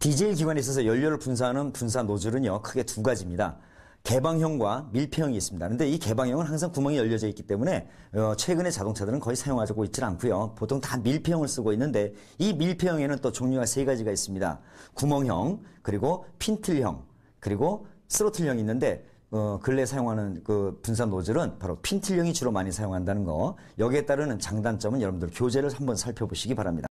디젤 기관에 있어서 연료를 분사하는 분사 노즐은요 크게 두 가지입니다. 개방형과 밀폐형이 있습니다. 그런데 이 개방형은 항상 구멍이 열려져 있기 때문에 어, 최근에 자동차들은 거의 사용하고 있지 않고요. 보통 다 밀폐형을 쓰고 있는데 이 밀폐형에는 또 종류가 세 가지가 있습니다. 구멍형, 그리고 핀틀형, 그리고 스로틀형이 있는데 어, 근래 사용하는 그 분산 노즐은 바로 핀틀형이 주로 많이 사용한다는 거. 여기에 따르는 장단점은 여러분들 교재를 한번 살펴보시기 바랍니다.